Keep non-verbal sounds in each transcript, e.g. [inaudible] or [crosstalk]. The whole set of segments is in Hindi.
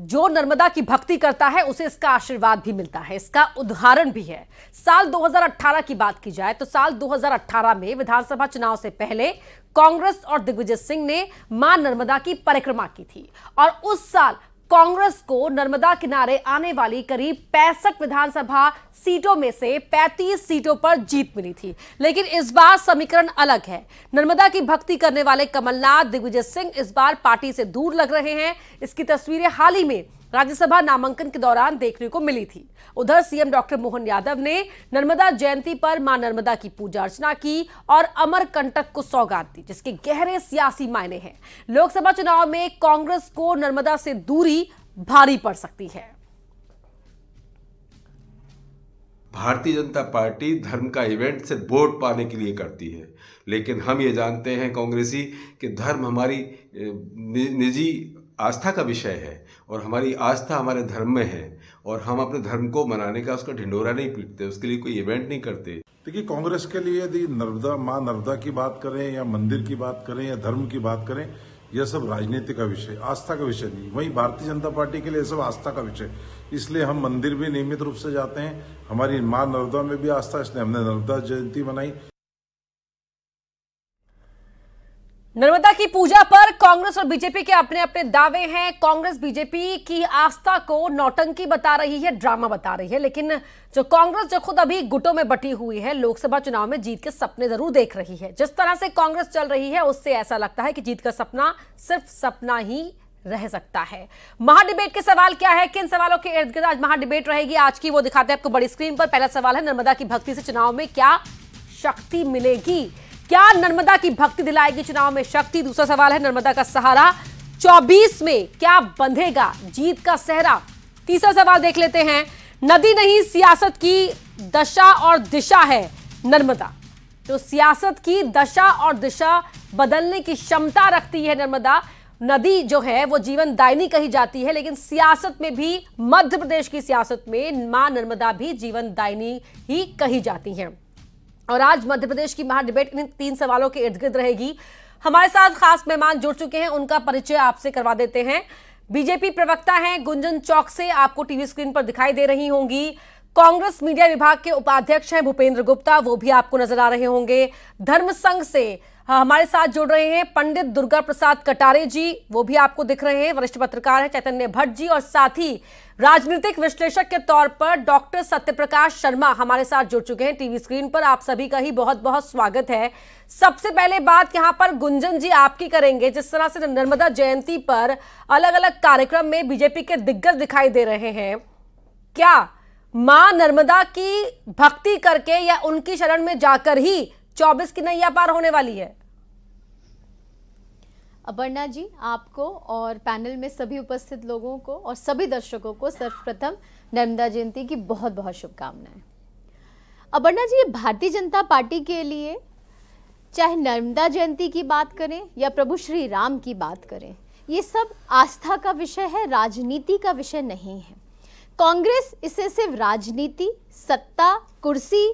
जो नर्मदा की भक्ति करता है उसे इसका आशीर्वाद भी मिलता है इसका उदाहरण भी है साल 2018 की बात की जाए तो साल 2018 में विधानसभा चुनाव से पहले कांग्रेस और दिग्विजय सिंह ने मां नर्मदा की परिक्रमा की थी और उस साल कांग्रेस को नर्मदा किनारे आने वाली करीब पैंसठ विधानसभा सीटों में से 35 सीटों पर जीत मिली थी लेकिन इस बार समीकरण अलग है नर्मदा की भक्ति करने वाले कमलनाथ दिग्विजय सिंह इस बार पार्टी से दूर लग रहे हैं इसकी तस्वीरें हाल ही में राज्यसभा नामांकन के दौरान देखने को मिली थी उधर सीएम डॉक्टर मोहन यादव ने नर्मदा जयंती पर मां नर्मदा की पूजा अर्चना की और अमर कंटक को सौगात दी जिसके गहरे सियासी मायने हैं लोकसभा चुनाव में कांग्रेस को नर्मदा से दूरी भारी पड़ सकती है भारतीय जनता पार्टी धर्म का इवेंट से वोट पाने के लिए करती है लेकिन हम ये जानते हैं कांग्रेसी कि धर्म हमारी निजी आस्था का विषय है और हमारी आस्था हमारे धर्म में है और हम अपने धर्म को मनाने का उसका ढिंडोरा नहीं पीटते उसके लिए कोई इवेंट नहीं करते देखिए कांग्रेस के लिए यदि नर्मदा माँ नर्मदा की बात करें या मंदिर की बात करें या धर्म की बात करें यह सब राजनीति का विषय आस्था का विषय नहीं वहीं भारतीय जनता पार्टी के लिए सब आस्था का विषय इसलिए हम मंदिर भी नियमित रूप से जाते हैं हमारी माँ नर्मदा में भी आस्था इसलिए हमने नर्मदा जयंती मनाई नर्मदा की पूजा पर कांग्रेस और बीजेपी के अपने अपने दावे हैं कांग्रेस बीजेपी की आस्था को नौटंकी बता रही है ड्रामा बता रही है लेकिन जो कांग्रेस जो खुद अभी गुटों में बटी हुई है लोकसभा चुनाव में जीत के सपने जरूर देख रही है जिस तरह से कांग्रेस चल रही है उससे ऐसा लगता है कि जीत का सपना सिर्फ सपना ही रह सकता है महाडिबेट के सवाल क्या है किन सवालों के इर्द गिर्द आज महाडिबेट रहेगी आज की वो दिखाते हैं आपको बड़ी स्क्रीन पर पहला सवाल है नर्मदा की भक्ति से चुनाव में क्या शक्ति मिलेगी क्या नर्मदा की भक्ति दिलाएगी चुनाव में शक्ति दूसरा सवाल है नर्मदा का सहारा 24 में क्या बंधेगा जीत का सहरा तीसरा सवाल देख लेते हैं नदी नहीं सियासत की दशा और दिशा है नर्मदा तो सियासत की दशा और दिशा बदलने की क्षमता रखती है नर्मदा नदी जो है वो जीवन दायनी कही जाती है लेकिन सियासत में भी मध्य प्रदेश की सियासत में मां नर्मदा भी जीवन दायनी ही कही जाती हैं और आज मध्य प्रदेश की महाडिबेट इन तीन सवालों के इर्द गिर्द रहेगी हमारे साथ खास मेहमान जुड़ चुके हैं उनका परिचय आपसे करवा देते हैं बीजेपी प्रवक्ता हैं गुंजन चौक से आपको टीवी स्क्रीन पर दिखाई दे रही होंगी कांग्रेस मीडिया विभाग के उपाध्यक्ष हैं भूपेंद्र गुप्ता वो भी आपको नजर आ रहे होंगे धर्म संघ से हाँ, हमारे साथ जुड़ रहे हैं पंडित दुर्गा प्रसाद कटारे जी वो भी आपको दिख रहे हैं वरिष्ठ पत्रकार हैं चैतन्य भट्ट जी और साथ ही राजनीतिक विश्लेषक के तौर पर डॉक्टर सत्यप्रकाश शर्मा हमारे साथ जुड़ चुके हैं टीवी स्क्रीन पर आप सभी का ही बहुत बहुत स्वागत है सबसे पहले बात यहाँ पर गुंजन जी आपकी करेंगे जिस तरह से नर्मदा जयंती पर अलग अलग कार्यक्रम में बीजेपी के दिग्गज दिखाई दे रहे हैं क्या मां नर्मदा की भक्ति करके या उनकी शरण में जाकर ही चौबीस की नैया पार होने वाली है अपर्णा जी आपको और पैनल में सभी उपस्थित लोगों को और सभी दर्शकों को सर्वप्रथम नर्मदा जयंती की बहुत बहुत शुभकामनाएं अपर्णा जी भारतीय जनता पार्टी के लिए चाहे नर्मदा जयंती की बात करें या प्रभु श्री राम की बात करें ये सब आस्था का विषय है राजनीति का विषय नहीं है कांग्रेस इसे सिर्फ राजनीति सत्ता कुर्सी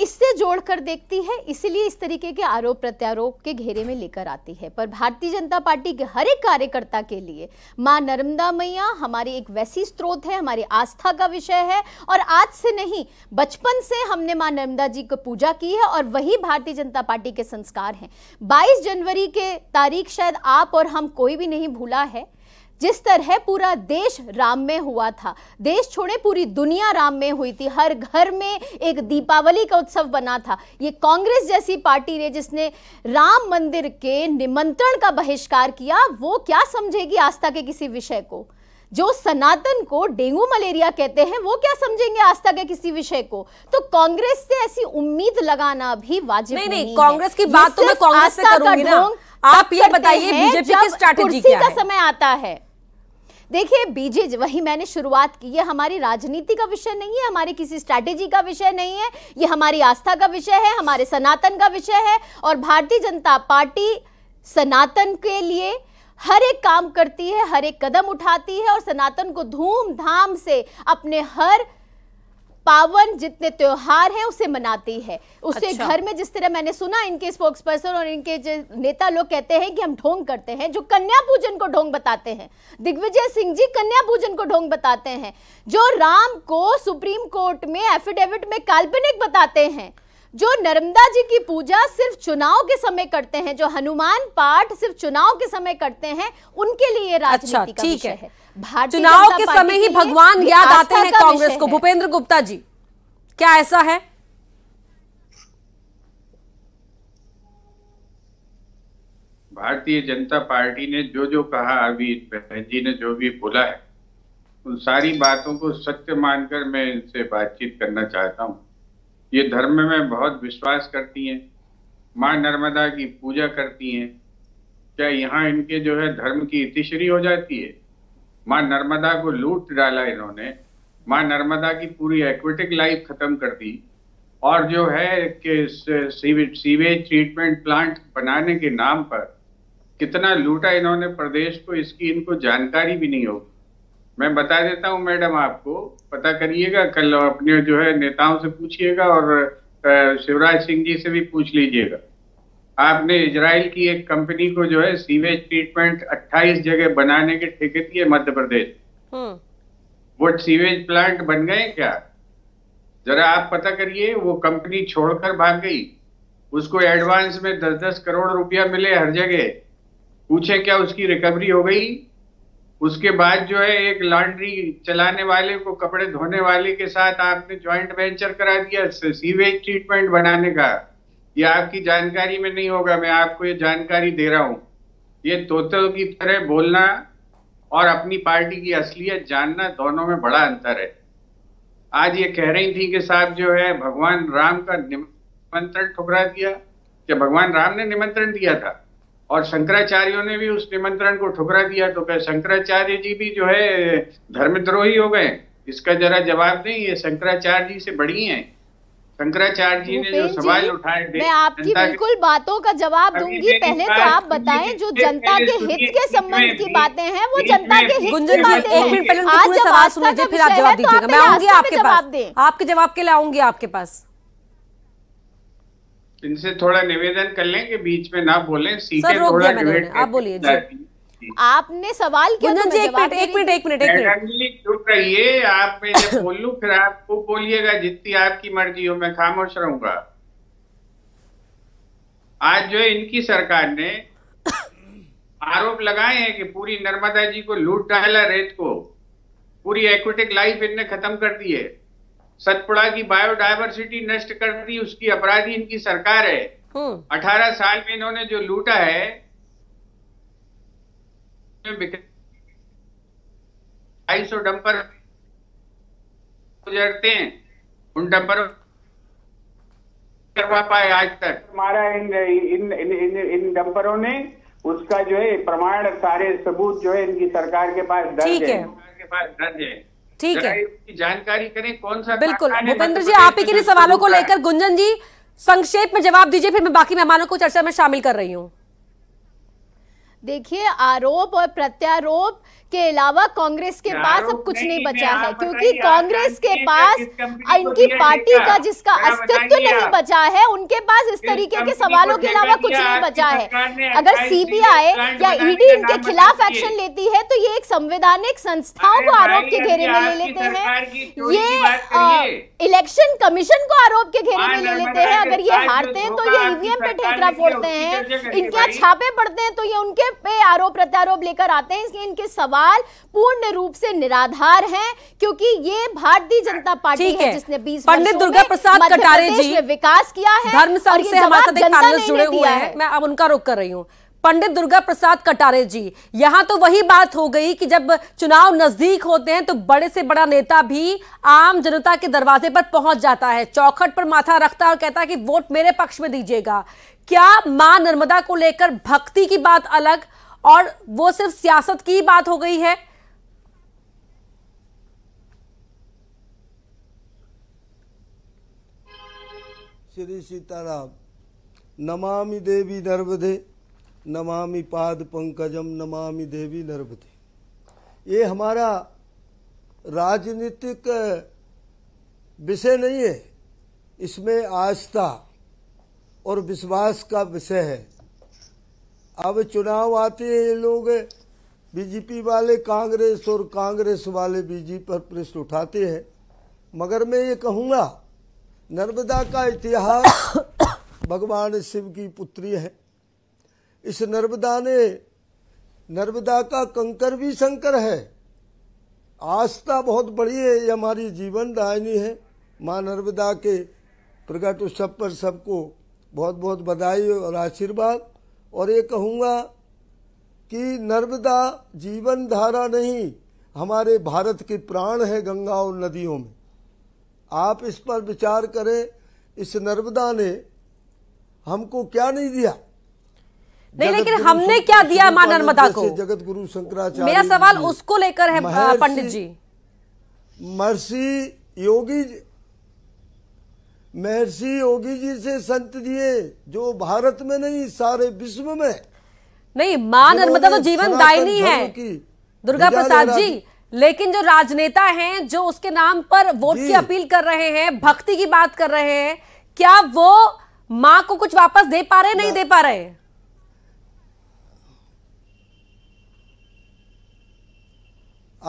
इससे जोड़कर देखती है इसलिए इस तरीके के आरोप प्रत्यारोप के घेरे में लेकर आती है पर भारतीय जनता पार्टी के हर एक कार्यकर्ता के लिए माँ नर्मदा मैया हमारी एक वैसी स्रोत है हमारी आस्था का विषय है और आज से नहीं बचपन से हमने माँ नर्मदा जी को पूजा की है और वही भारतीय जनता पार्टी के संस्कार हैं 22 जनवरी के तारीख शायद आप और हम कोई भी नहीं भूला है जिस तरह पूरा देश राम में हुआ था देश छोड़े पूरी दुनिया राम में हुई थी हर घर में एक दीपावली का उत्सव बना था ये कांग्रेस जैसी पार्टी ने जिसने राम मंदिर के निमंत्रण का बहिष्कार किया वो क्या समझेगी आस्था के किसी विषय को जो सनातन को डेंगू मलेरिया कहते हैं वो क्या समझेंगे आस्था के किसी विषय को तो कांग्रेस से ऐसी उम्मीद लगाना भी वाजिब नहीं नहीं, नहीं कांग्रेस की बात तो मैं कांग्रेस से करूंगी ना आप ये बताइए बीजेपी की स्ट्रैटेजी क्या का समय आता है देखिए बीजेपी वही मैंने शुरुआत की ये हमारी राजनीति का विषय नहीं है हमारी किसी स्ट्रैटेजी का विषय नहीं है ये हमारी आस्था का विषय है हमारे सनातन का विषय है और भारतीय जनता पार्टी सनातन के लिए हर एक काम करती है हर एक कदम उठाती है और सनातन को धूमधाम से अपने हर पावन जितने त्योहार हैं उसे मनाती है उसे अच्छा। घर में जिस तरह मैंने सुना इनके स्पोक्स पर्सन और इनके नेता लोग कहते हैं कि हम ढोंग करते हैं जो कन्या पूजन को ढोंग बताते हैं दिग्विजय सिंह जी कन्या पूजन को ढोंग बताते हैं जो राम को सुप्रीम कोर्ट में एफिडेविट में काल्पनिक बताते हैं जो नर्मदा जी की पूजा सिर्फ चुनाव के समय करते हैं जो हनुमान पाठ सिर्फ चुनाव के समय करते हैं उनके लिए अच्छा, राजनीति अच्छा, का विषय है चुनाव के समय ही भगवान याद आते हैं कांग्रेस को भूपेंद्र गुप्ता जी क्या ऐसा है भारतीय जनता पार्टी ने जो जो कहा अभी बहन जी ने जो भी बोला है उन सारी बातों को सत्य मानकर मैं इनसे बातचीत करना चाहता हूँ ये धर्म में बहुत विश्वास करती हैं माँ नर्मदा की पूजा करती हैं क्या यहाँ इनके जो है धर्म की इतिश्री हो जाती है माँ नर्मदा को लूट डाला इन्होंने माँ नर्मदा की पूरी एक्वेटिक लाइफ खत्म कर दी और जो है कि सीवेज सीवेज ट्रीटमेंट प्लांट बनाने के नाम पर कितना लूटा इन्होंने प्रदेश को इसकी इनको जानकारी भी नहीं होगी मैं बता देता हूँ मैडम आपको पता करिएगा कल अपने जो है नेताओं से पूछिएगा और शिवराज सिंह जी से भी पूछ लीजिएगा आपने इसराइल की एक कंपनी को जो है सीवेज ट्रीटमेंट 28 जगह बनाने के ठेके दिए मध्य प्रदेश हम्म। वो सीवेज प्लांट बन गए क्या जरा आप पता करिए वो कंपनी छोड़कर भाग गई उसको एडवांस में दस दस करोड़ रुपया मिले हर जगह पूछे क्या उसकी रिकवरी हो गई उसके बाद जो है एक लॉन्ड्री चलाने वाले को कपड़े धोने वाले के साथ आपने ज्वाइंट वेंचर करा दिया सीवेज ट्रीटमेंट बनाने का ये आपकी जानकारी में नहीं होगा मैं आपको ये जानकारी दे रहा हूं ये तोतल की तरह बोलना और अपनी पार्टी की असलियत जानना दोनों में बड़ा अंतर है आज ये कह रही थी कि साहब जो है भगवान राम का निमंत्रण ठुकरा दिया कि भगवान राम ने निमंत्रण दिया था और शंकराचार्यों ने भी उस निमंत्रण को ठुकरा दिया तो क्या शंकराचार्य जी भी जो है धर्मद्रोही हो गए इसका जरा जवाब नहीं ये शंकराचार्य जी से बड़ी हैं शंकराचार्य जी ने जो सवाल उठाए मैं आपकी बिल्कुल बातों का जवाब दूंगी पहले तो आप बताएं जो जनता के हित के संबंध की बातें हैं वो जनता के हित की फिर आप जवाब तो दीजिएगा मैं आऊंगी आपके पास आपके जवाब के लिए आऊंगी आपके पास इनसे थोड़ा निवेदन कर लें कि बीच में ना बोले सीखे थोड़ा डिबेट आप बोलिए आपने सवाल किया तो एक मिनट एक मिनट एक मिनट एक मिनट चुप रहिए आप मैं जब बोलूं फिर आप वो बोलिएगा जितनी आपकी मर्जी हो मैं खामोश रहूंगा आज जो है इनकी सरकार ने आरोप लगाए हैं कि पूरी नर्मदा जी को लूट डाला रेत को पूरी एक्वेटिक लाइफ इनने खत्म कर दी है सतपुड़ा की बायोडायवर्सिटी नष्ट कर दी उसकी अपराधी इनकी सरकार है हम्म। अठारह साल में इन्होंने जो लूटा है ढाई सौ डंपर गुजरते हैं उन डंपर करवा पाए आज तक हमारा इन इन इन, इन, इन डंपरों ने उसका जो है प्रमाण सारे सबूत जो है इनकी सरकार के पास दर्ज है सरकार के पास दर्ज है ठीक है जानकारी करें कौन सा बिल्कुल भूपेंद्र तो जी आप ही के लिए सवालों को लेकर गुंजन जी संक्षेप में जवाब दीजिए फिर मैं बाकी मेहमानों को चर्चा में शामिल कर रही हूँ देखिए आरोप और प्रत्यारोप इसके अलावा कांग्रेस के पास अब कुछ नहीं बचा है क्योंकि कांग्रेस के पास इनकी पार्टी का जिसका अस्तित्व नहीं बचा है उनके पास इस तरीके के सवालों के अलावा कुछ नहीं बचा है अगर सीबीआई या ईडी e इनके खिलाफ एक्शन लेती है तो ये एक संवैधानिक संस्थाओं को आरोप के घेरे में ले लेते हैं ये इलेक्शन कमीशन को आरोप के घेरे में ले लेते हैं अगर ये हारते हैं तो ये ईवीएम e पे ठेकरा फोड़ते हैं इनके छापे पड़ते हैं तो ये उनके पे आरोप प्रत्यारोप लेकर आते हैं इसलिए इनके सवाल सवाल पूर्ण रूप से निराधार हैं क्योंकि ये भारतीय जनता पार्टी है है जिसने बीस पंडित दुर्गा प्रसाद कटारे जी ने विकास किया है धर्म संघ से हमारे साथ जुड़े हुए हैं मैं अब उनका रुख कर रही हूँ पंडित दुर्गा प्रसाद कटारे जी यहां तो वही बात हो गई कि जब चुनाव नजदीक होते हैं तो बड़े से बड़ा नेता भी आम जनता के दरवाजे पर पहुंच जाता है चौखट पर माथा रखता है और कहता है कि वोट मेरे पक्ष में दीजिएगा क्या मां नर्मदा को लेकर भक्ति की बात अलग और वो सिर्फ सियासत की ही बात हो गई है श्री सीताराम नमामि देवी नर्मदे नमामि पाद पंकजम नमामि देवी नर्मदे ये हमारा राजनीतिक विषय नहीं है इसमें आस्था और विश्वास का विषय है अब चुनाव आते हैं ये लोग बीजेपी वाले कांग्रेस और कांग्रेस वाले बीजेपी पर प्रश्न उठाते हैं मगर मैं ये कहूँगा नर्मदा का इतिहास [coughs] भगवान शिव की पुत्री है इस नर्मदा ने नर्मदा का कंकर भी शंकर है आस्था बहुत बड़ी है ये हमारी जीवन दायनी है माँ नर्मदा के प्रकट उत्सव पर सबको बहुत बहुत बधाई और आशीर्वाद और ये कहूँगा कि नर्मदा जीवन धारा नहीं हमारे भारत के प्राण है गंगा और नदियों में आप इस पर विचार करें इस नर्मदा ने हमको क्या नहीं दिया नहीं लेकिन हमने क्या दिया मां नर्मदा को जगत गुरु शंकराचार्य मेरा सवाल उसको लेकर है पंडित जी महर्षि योगी महर्षि योगी जी से संत दिए जो भारत में नहीं सारे विश्व में नहीं मान मतलब तो जीवन दायनी है दुर्गा प्रसाद जी लेकिन जो राजनेता हैं जो उसके नाम पर वोट की अपील कर रहे हैं भक्ति की बात कर रहे हैं क्या वो मां को कुछ वापस दे पा रहे नहीं दे पा रहे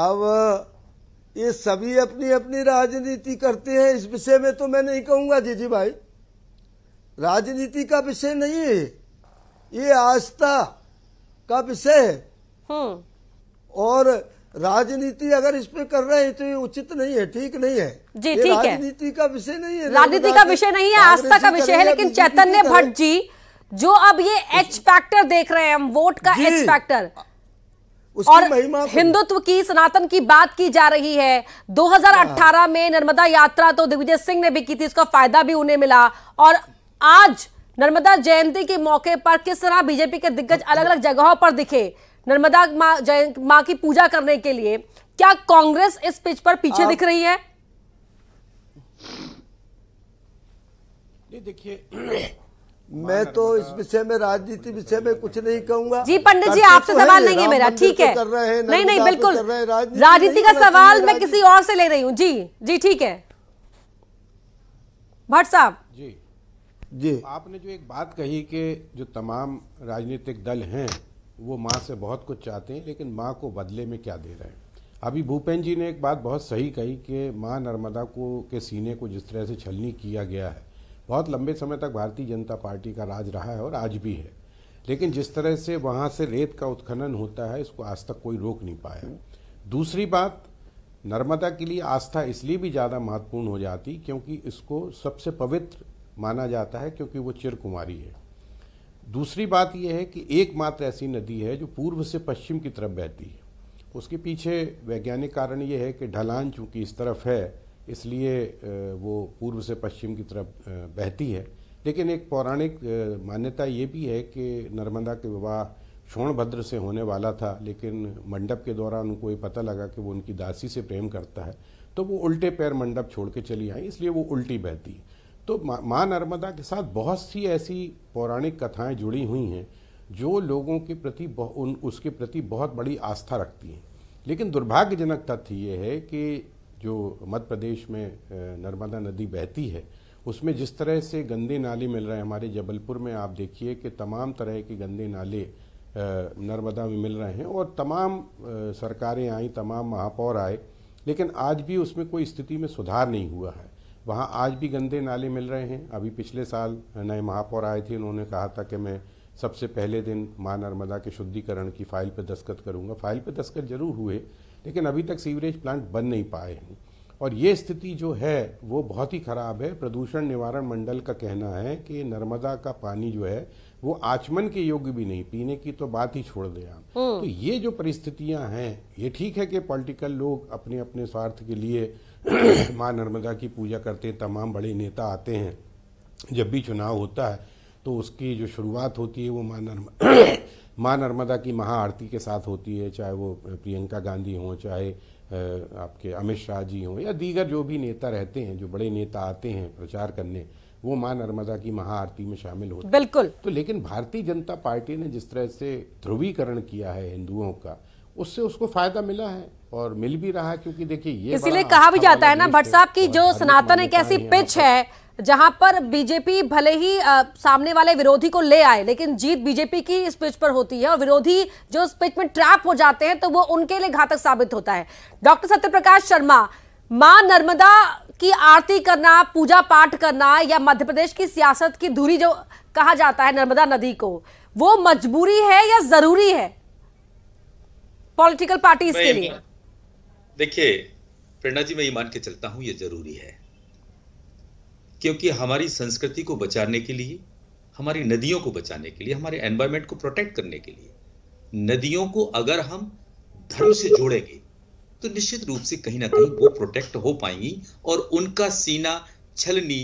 अब ये सभी अपनी अपनी राजनीति करते हैं इस विषय में तो मैं नहीं कहूंगा जी जी भाई राजनीति का विषय नहीं है ये आस्था का विषय है हम्म। और राजनीति अगर इस पे कर रहे हैं तो ये उचित नहीं है ठीक नहीं है जी ठीक है राजनीति का विषय नहीं है राजनीति का विषय नहीं है आस्था का विषय है लेकिन चैतन्य भट्ट जी जो अब ये एच फैक्टर देख रहे हैं हम वोट का एच फैक्टर और तो- हिंदुत्व की सनातन की बात की जा रही है 2018 हाँ। में नर्मदा यात्रा तो दिग्विजय सिंह ने भी की थी उसका फायदा भी उन्हें मिला और आज नर्मदा जयंती के मौके पर किस तरह बीजेपी के दिग्गज अलग अलग जगहों पर दिखे नर्मदा माँ मा की पूजा करने के लिए क्या कांग्रेस इस पिच पर पीछे दिख रही है देखिए मैं तो इस विषय में राजनीति विषय में कुछ नहीं कहूंगा जी पंडित जी आपसे सवाल नहीं है मेरा ठीक है कर रहे हैं नहीं नहीं बिल्कुल राजनीति का सवाल मैं किसी और से ले रही हूँ जी जी ठीक है भट्ट साहब जी जी आपने जो एक बात कही कि जो तमाम राजनीतिक दल हैं वो माँ से बहुत कुछ चाहते हैं लेकिन माँ को बदले में क्या दे रहे हैं अभी भूपेन्द्र जी ने एक बात बहुत सही कही कि माँ नर्मदा को के सीने को जिस तरह से छलनी किया गया है बहुत लंबे समय तक भारतीय जनता पार्टी का राज रहा है और आज भी है लेकिन जिस तरह से वहाँ से रेत का उत्खनन होता है इसको आज तक कोई रोक नहीं पाया दूसरी बात नर्मदा के लिए आस्था इसलिए भी ज़्यादा महत्वपूर्ण हो जाती क्योंकि इसको सबसे पवित्र माना जाता है क्योंकि वो चिरकुमारी है दूसरी बात यह है कि एकमात्र ऐसी नदी है जो पूर्व से पश्चिम की तरफ बहती है उसके पीछे वैज्ञानिक कारण ये है कि ढलान चूंकि इस तरफ है इसलिए वो पूर्व से पश्चिम की तरफ बहती है लेकिन एक पौराणिक मान्यता ये भी है कि नर्मदा के विवाह शोणभद्र से होने वाला था लेकिन मंडप के दौरान उनको ये पता लगा कि वो उनकी दासी से प्रेम करता है तो वो उल्टे पैर मंडप छोड़ के चली आई इसलिए वो उल्टी बहती है तो माँ नर्मदा के साथ बहुत सी ऐसी पौराणिक कथाएं जुड़ी हुई हैं जो लोगों के प्रति उन उसके प्रति बहुत बड़ी आस्था रखती हैं लेकिन दुर्भाग्यजनक तथ्य ये है कि जो मध्य प्रदेश में नर्मदा नदी बहती है उसमें जिस तरह से गंदे नाले मिल रहे हैं हमारे जबलपुर में आप देखिए कि तमाम तरह के गंदे नाले नर्मदा में मिल रहे हैं और तमाम सरकारें आई तमाम महापौर आए लेकिन आज भी उसमें कोई स्थिति में सुधार नहीं हुआ है वहाँ आज भी गंदे नाले मिल रहे हैं अभी पिछले साल नए महापौर आए थे उन्होंने कहा था कि मैं सबसे पहले दिन माँ नर्मदा के शुद्धिकरण की फाइल पर दस्तखत करूँगा फाइल पर दस्तखत जरूर हुए लेकिन अभी तक सीवरेज प्लांट बन नहीं पाए हैं और ये स्थिति जो है वो बहुत ही ख़राब है प्रदूषण निवारण मंडल का कहना है कि नर्मदा का पानी जो है वो आचमन के योग्य भी नहीं पीने की तो बात ही छोड़ दें आप हम्म। तो ये जो परिस्थितियां हैं ये ठीक है कि पॉलिटिकल लोग अपने अपने स्वार्थ के लिए [clears throat] माँ नर्मदा की पूजा करते तमाम बड़े नेता आते हैं जब भी चुनाव होता है तो उसकी जो शुरुआत होती है वो माँ नर्मदा [coughs] माँ नर्मदा की महाआरती के साथ होती है चाहे वो प्रियंका गांधी हों चाहे आपके अमित शाह जी हों या दीगर जो भी नेता रहते हैं जो बड़े नेता आते हैं प्रचार करने वो माँ नर्मदा की महाआरती में शामिल होते बिल्कुल तो लेकिन भारतीय जनता पार्टी ने जिस तरह से ध्रुवीकरण किया है हिंदुओं का उससे उसको फायदा मिला है और मिल भी रहा है क्योंकि देखिए ये इसीलिए कहा भी अच्छा जाता है ना भट्ट साहब की जो सनातन एक ऐसी पिच है जहां पर बीजेपी भले ही आ, सामने वाले विरोधी को ले आए लेकिन जीत बीजेपी की इस पिच पर होती है और विरोधी जो इस पिच में ट्रैप हो जाते हैं तो वो उनके लिए घातक साबित होता है डॉक्टर सत्यप्रकाश शर्मा मां नर्मदा की आरती करना पूजा पाठ करना या मध्य प्रदेश की सियासत की धुरी जो कहा जाता है नर्मदा नदी को वो मजबूरी है या जरूरी है पॉलिटिकल पार्टी के लिए देखिए प्रेरणा जी मैं ये मान के चलता हूं ये जरूरी है क्योंकि हमारी संस्कृति को बचाने के लिए हमारी नदियों को बचाने के लिए हमारे एनवायरमेंट को प्रोटेक्ट करने के लिए नदियों को अगर हम धर्म से जोड़ेंगे तो निश्चित रूप से कहीं ना कहीं वो प्रोटेक्ट हो पाएंगी और उनका सीना छलनी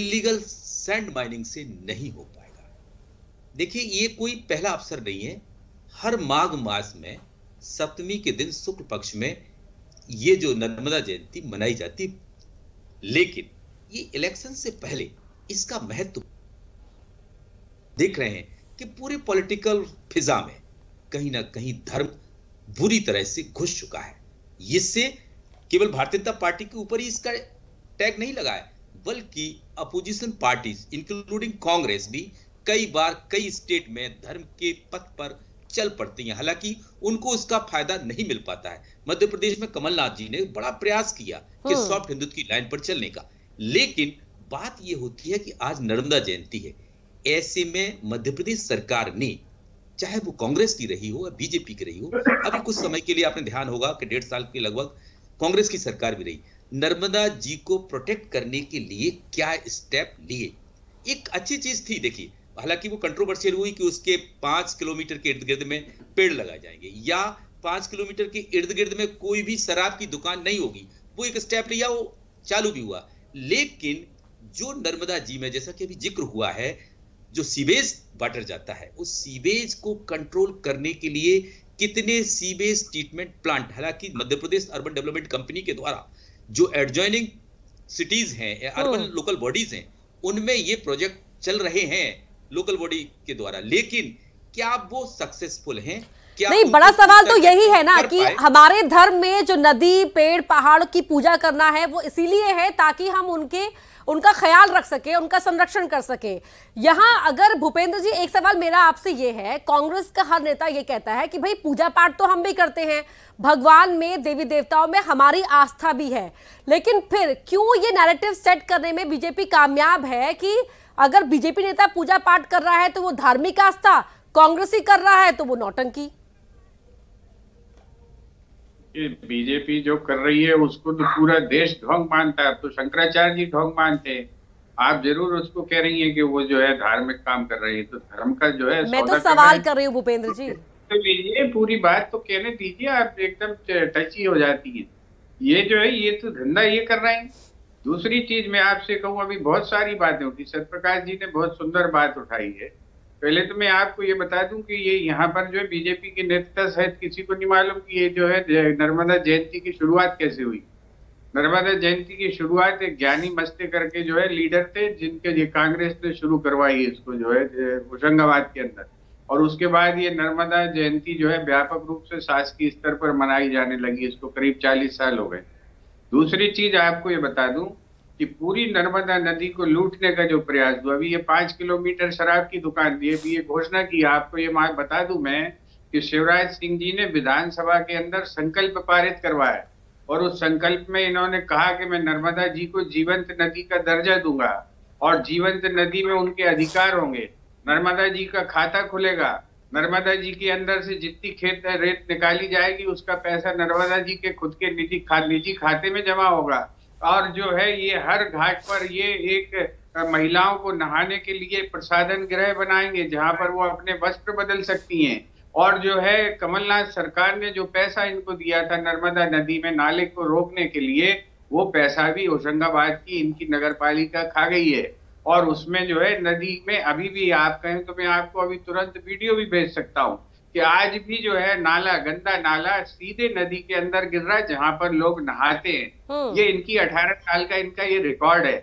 इलीगल सैंड माइनिंग से नहीं हो पाएगा देखिए ये कोई पहला अवसर नहीं है हर माघ मास में सप्तमी के दिन शुक्ल पक्ष में ये जो नर्मदा जयंती मनाई जाती लेकिन ये इलेक्शन से पहले इसका महत्व देख रहे हैं कि पूरे पॉलिटिकल फिजा में कहीं ना कहीं धर्म बुरी तरह से घुस चुका है इससे केवल भारतीय जनता पार्टी के ऊपर ही इसका टैग नहीं लगा है बल्कि अपोजिशन पार्टीज इंक्लूडिंग कांग्रेस भी कई बार कई स्टेट में धर्म के पथ पर चल पड़ती हैं हालांकि उनको उसका फायदा नहीं मिल पाता है मध्य प्रदेश में कमलनाथ जी ने बड़ा प्रयास किया कि सॉफ्ट हाँ। हिंदुत्व की लाइन पर चलने का लेकिन बात यह होती है कि आज नर्मदा जयंती है ऐसे में मध्य प्रदेश सरकार ने चाहे वो कांग्रेस की रही हो या बीजेपी की रही हो अभी कुछ समय के लिए आपने ध्यान होगा कि डेढ़ साल के लगभग कांग्रेस की सरकार भी रही नर्मदा जी को प्रोटेक्ट करने के लिए क्या स्टेप लिए एक अच्छी चीज थी देखिए हालांकि वो कंट्रोवर्शियल हुई कि उसके पांच किलोमीटर के इर्द गिर्द में पेड़ लगाए जाएंगे या पांच किलोमीटर के इर्द गिर्द में कोई भी शराब की दुकान नहीं होगी वो एक स्टेप लिया वो चालू भी हुआ लेकिन जो नर्मदा जी में जैसा कि अभी जिक्र हुआ है जो सीवेज वाटर जाता है उस सीवेज को कंट्रोल करने के लिए कितने सीवेज ट्रीटमेंट प्लांट हालांकि Madhya Pradesh urban development company के द्वारा जो एडजॉइनिंग सिटीज हैं या अर्बन लोकल बॉडीज हैं उनमें ये प्रोजेक्ट चल रहे हैं लोकल बॉडी के द्वारा लेकिन क्या वो सक्सेसफुल हैं नहीं बड़ा सवाल तो यही है ना कि हमारे धर्म में जो नदी पेड़ पहाड़ की पूजा करना है वो इसीलिए है ताकि हम उनके उनका ख्याल रख सके उनका संरक्षण कर सके यहाँ अगर भूपेंद्र जी एक सवाल मेरा आपसे ये है कांग्रेस का हर नेता ये कहता है कि भाई पूजा पाठ तो हम भी करते हैं भगवान में देवी देवताओं में हमारी आस्था भी है लेकिन फिर क्यों ये नैरेटिव सेट करने में बीजेपी कामयाब है कि अगर बीजेपी नेता पूजा पाठ कर रहा है तो वो धार्मिक आस्था कांग्रेस ही कर रहा है तो वो नौटंकी कि बीजेपी जो कर रही है उसको तो पूरा देश ढोंग मानता है तो शंकराचार्य जी ढोंग मानते हैं आप जरूर उसको कह रही हैं कि वो जो है धार्मिक काम कर रही है तो धर्म का जो है मैं तो सवाल कर रही हूँ भूपेंद्र जी तो ये पूरी बात तो कहने दीजिए आप एकदम टच ही हो जाती है ये जो है ये तो धंधा ये कर रहे हैं दूसरी चीज मैं आपसे कहूँ अभी बहुत सारी बातें उठी प्रकाश जी ने बहुत सुंदर बात उठाई है पहले तो मैं आपको ये बता दूं कि ये यहाँ पर जो है बीजेपी के नेतृत्व सहित किसी को नहीं मालूम कि ये जो है नर्मदा जयंती की शुरुआत कैसे हुई नर्मदा जयंती की शुरुआत एक ज्ञानी मस्ते करके जो है लीडर थे जिनके ये कांग्रेस ने शुरू करवाई इसको जो है होशंगाबाद के अंदर और उसके बाद ये नर्मदा जयंती जो है व्यापक रूप से शासकीय स्तर पर मनाई जाने लगी इसको करीब चालीस साल हो गए दूसरी चीज आपको ये बता दूं कि पूरी नर्मदा नदी को लूटने का जो प्रयास हुआ अभी ये पांच किलोमीटर शराब की दुकान थी अभी ये घोषणा की आपको ये मार्ग बता दू मैं कि शिवराज सिंह जी ने विधानसभा के अंदर संकल्प पारित करवाया और उस संकल्प में इन्होंने कहा कि मैं नर्मदा जी को जीवंत नदी का दर्जा दूंगा और जीवंत नदी में उनके अधिकार होंगे नर्मदा जी का खाता खुलेगा नर्मदा जी के अंदर से जितनी खेत रेत निकाली जाएगी उसका पैसा नर्मदा जी के खुद के निजी खा, निजी खाते में जमा होगा और जो है ये हर घाट पर ये एक महिलाओं को नहाने के लिए प्रसादन ग्रह बनाएंगे जहाँ पर वो अपने वस्त्र बदल सकती हैं और जो है कमलनाथ सरकार ने जो पैसा इनको दिया था नर्मदा नदी में नाले को रोकने के लिए वो पैसा भी होशंगाबाद की इनकी नगर पालिका खा गई है और उसमें जो है नदी में अभी भी आप कहें तो मैं आपको अभी तुरंत वीडियो भी भेज सकता हूँ कि आज भी जो है नाला गंदा नाला सीधे नदी के अंदर गिर रहा है जहां पर लोग नहाते हैं हम्म। ये इनकी 18 साल का इनका ये रिकॉर्ड है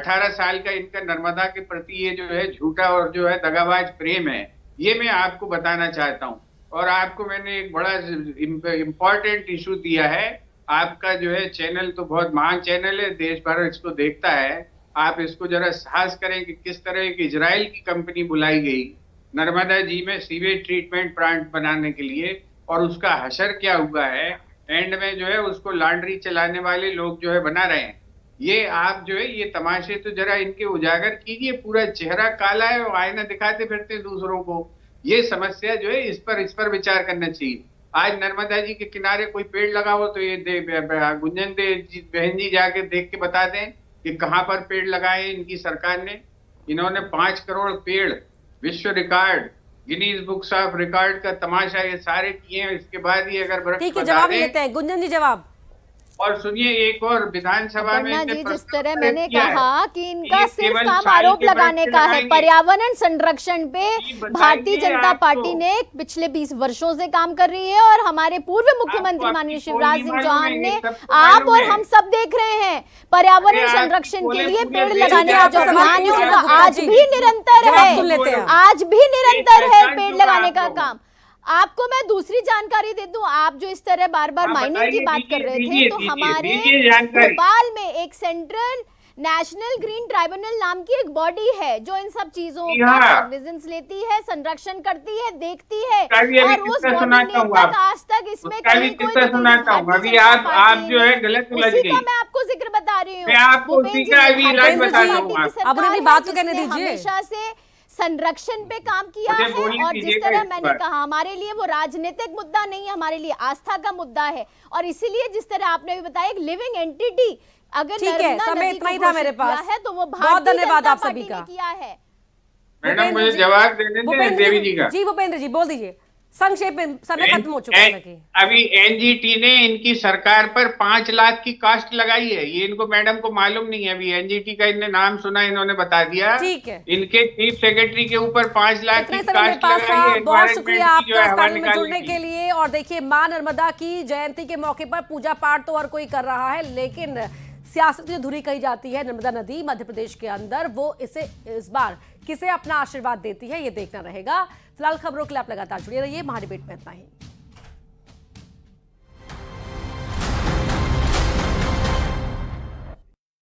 18 साल का इनका नर्मदा के प्रति ये जो है झूठा और जो है दगाबाज प्रेम है ये मैं आपको बताना चाहता हूँ और आपको मैंने एक बड़ा इम्पोर्टेंट इशू दिया है आपका जो है चैनल तो बहुत महान चैनल है देश भर इसको देखता है आप इसको जरा साहस करें कि किस तरह एक इसराइल की कंपनी बुलाई गई नर्मदा जी में सीवेज ट्रीटमेंट प्लांट बनाने के लिए और उसका हसर क्या हुआ है एंड में जो है उसको लांड्री चलाने वाले लोग जो है बना रहे हैं ये आप जो है ये तमाशे तो जरा इनके उजागर कीजिए पूरा चेहरा काला है आयना दिखाते फिरते दूसरों को ये समस्या जो है इस पर इस पर विचार करना चाहिए आज नर्मदा जी के किनारे कोई पेड़ लगा हो तो ये गुंजन देव जी बहन जी जाके देख के बता दें कि कहाँ पर पेड़ लगाए इनकी सरकार ने इन्होंने पांच करोड़ पेड़ विश्व record Guinness books of record का तमाशा ये सारे किए हैं इसके बाद ही अगर ठीक है जवाब लेते हैं गुंजन जी जवाब और सुनिए एक और विधानसभा में जी जिस तरह मैंने कहा कि इनका सिर्फ काम आरोप लगाने का है पर्यावरण संरक्षण पे भारतीय जनता पार्टी तो। ने पिछले 20 वर्षों से काम कर रही है और हमारे पूर्व मुख्यमंत्री माननीय शिवराज सिंह चौहान ने तो आप और हम सब देख रहे हैं पर्यावरण संरक्षण के लिए पेड़ लगाने का जो तो अभियान है आज भी निरंतर है आज भी निरंतर है पेड़ लगाने का काम आपको मैं दूसरी जानकारी दे दूं आप जो इस तरह बार बार हाँ, माइनिंग की बात कर रहे थे तो हमारे भोपाल में एक सेंट्रल नेशनल ग्रीन ट्राइब्यूनल नाम की एक बॉडी है जो इन सब चीजों का हाँ। लेती है संरक्षण करती है देखती है और उस आज तक इसमें कोई सुनाता हूँ अभी आप आप जो है गलत मैं आपको जिक्र बता रही हूँ बात तो कहने दीजिए हमेशा से संरक्षण पे काम किया है और जिस तरह मैंने कहा हमारे लिए वो राजनीतिक मुद्दा नहीं है हमारे लिए आस्था का मुद्दा है और इसीलिए जिस तरह आपने भी बताया एक लिविंग एंटिटी अगर ठीक है समय इतना ही था मेरे पास है तो वो बहुत धन्यवाद आप सभी का किया है मैडम मुझे जवाब देने देवी जी का जी भूपेंद्र जी बोल दीजिए संक्षेप में समय खत्म हो चुका है अभी एनजीटी ने इनकी सरकार पर पांच लाख की कास्ट लगाई है ये इनको मैडम को मालूम नहीं है अभी एनजीटी का इनने नाम सुना इन्होंने बता दिया ठीक है इनके चीफ सेक्रेटरी के ऊपर पांच लाख की कास्ट लगाई है बहुत शुक्रिया आपका में जुड़ने के लिए और देखिए माँ नर्मदा की जयंती के मौके पर पूजा पाठ तो और कोई कर रहा है लेकिन सियासत जो धुरी कही जाती है नर्मदा नदी मध्य प्रदेश के अंदर वो इसे इस बार किसे अपना आशीर्वाद देती है ये देखना रहेगा फिलहाल खबरों के लिए आप लगातार जुड़े रहिए महाडिबेट में इतना ही